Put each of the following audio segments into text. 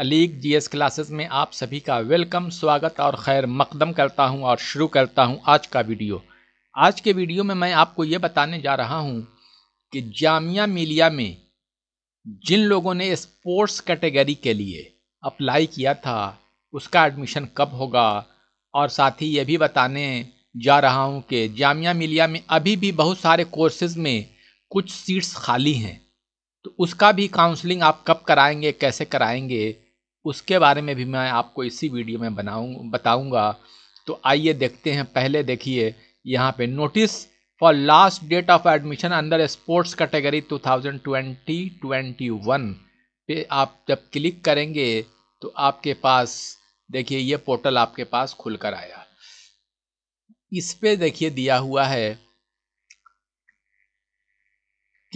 Alyque GS classes में आप सभी का वेलकम स्वागत और खैर मकदम करता हूं और शुरू करता हूं आज का वीडियो आज के वीडियो में मैं आपको ये बताने जा रहा हूं कि जामिया मिलिया में जिन लोगों ने स्पोर्ट्स कैटेगरी के लिए अप्लाई किया था उसका एडमिशन कब होगा और साथ ही ये भी बताने जा रहा हूँ कि जामिया मिलिया में अभी भी बहुत सारे कोर्सेज में कुछ सीट्स खाली हैं तो उसका भी काउंसलिंग आप कब कराएंगे कैसे कराएंगे उसके बारे में भी मैं आपको इसी वीडियो में बनाऊँ बताऊँगा तो आइए देखते हैं पहले देखिए यहाँ पे notice for last date of admission under sports category 2020-21 पे आप जब क्लिक करेंगे तो आपके पास देखिए ये पोर्टल आपके पास खुलकर आया इस पे देखिए दिया हुआ है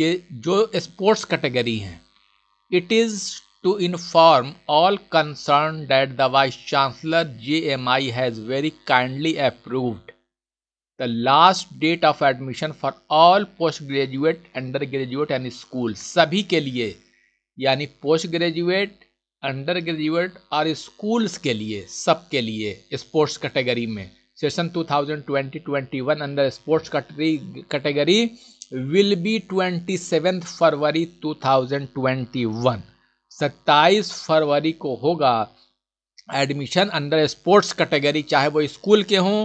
कि जो स्पोर्ट्स कैटेगरी हैं it is to inform all concern that the vice chancellor J M I has very kindly approved the last date of admission for all post graduate under graduate and school सभी के लिए यानी post graduate under graduate और schools के लिए सब के लिए स्पोर्ट्स कैटेगरी में session 2020-21 under sports category will be twenty seventh February two thousand twenty one सत्ताईस फरवरी को होगा एडमिशन अंडर स्पोर्ट्स कैटेगरी चाहे वो स्कूल के हों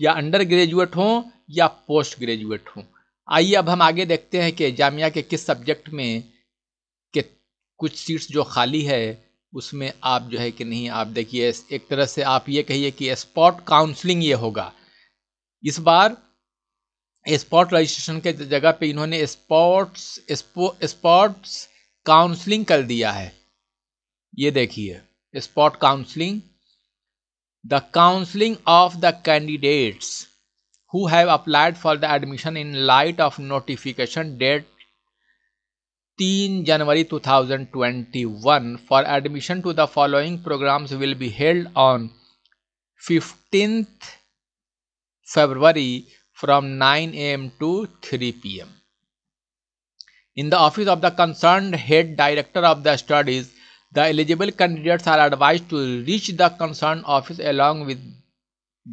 या अंडर ग्रेजुएट हों या पोस्ट ग्रेजुएट हों आइए अब हम आगे देखते हैं कि जामिया के किस सब्जेक्ट में के कुछ सीट्स जो खाली है उसमें आप जो है कि नहीं आप देखिए एक तरह से आप ये कहिए कि स्पॉट काउंसलिंग ये होगा इस बार स्पॉट रजिस्ट्रेशन के जगह पे इन्होंने स्पोर्ट्स स्पोर्ट्स काउंसलिंग कर दिया है ये देखिए spot counselling the counselling of the candidates who have applied for the admission in light of notification date तीन जनवरी 2021 for admission to the following programmes will be held on fifteen nine a 9 to three 3 m in the office of the concern head director of the studies the eligible candidate are advise to reach the concern office along with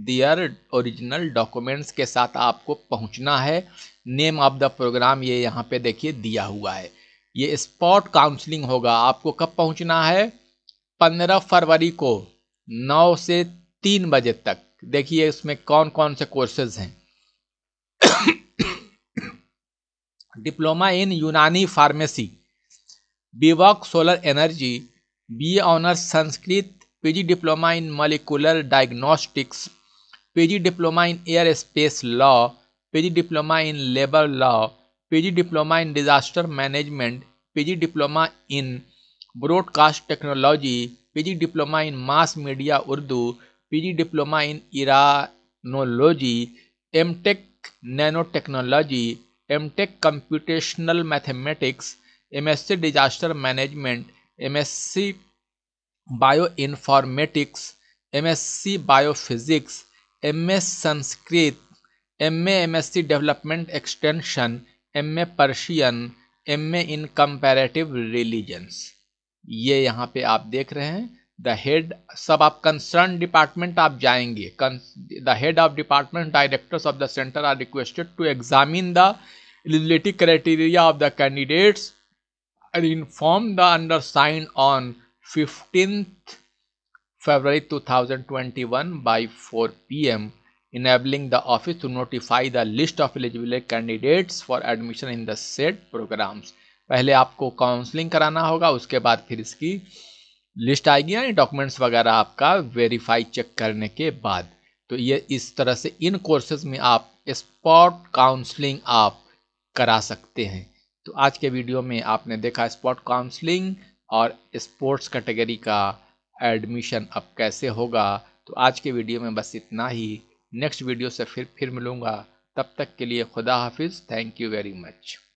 their original documents के साथ आपको पहुंचना है name of the programme ये यहाँ पे देखिए दिया हुआ है ये स्पॉट काउंसलिंग होगा आपको कब पहुंचना है पंद्रह फरवरी को नौ से तीन बजे तक देखिए इसमें कौन कौन से कोर्सेज हैं diploma in Unani pharmacy B Voc solar energy B A honours Sanskrit PG diploma in molecular diagnostics PG diploma in air space law PG diploma in labour law PG diploma in disaster management PG diploma in broadcast technology PG diploma in mass media Urdu PG diploma in Iranology M Tech nano technology M Tech computational mathematics MSc disaster management MSc bio informatics MSc biophysics MS Sanskrit MA MSc development extension MA Persian MA in comparative religions ये यहाँ पे आप देख रहे हैं the head सब आप concern department आप जाएंगे the head of department directors of the centre are requested to examine the eligibility criteria of the candidates informed the undersigned on 15th February 2021 by 4 p.m., enabling the office to notify the list of eligible candidates for admission in the said programs. पहले आपको counselling कराना होगा उसके बाद फिर इसकी list आएगी यानी डॉक्यूमेंट्स वगैरह आपका वेरीफाई चेक करने के बाद तो ये इस तरह से इन कोर्सेज में आप स्पॉट काउंसलिंग आप करा सकते हैं तो आज के वीडियो में आपने देखा स्पोर्ट काउंसलिंग और स्पोर्ट्स कैटेगरी का एडमिशन अब कैसे होगा तो आज के वीडियो में बस इतना ही नेक्स्ट वीडियो से फिर फिर मिलूँगा तब तक के लिए खुदा हाफिज़ थैंक यू वेरी मच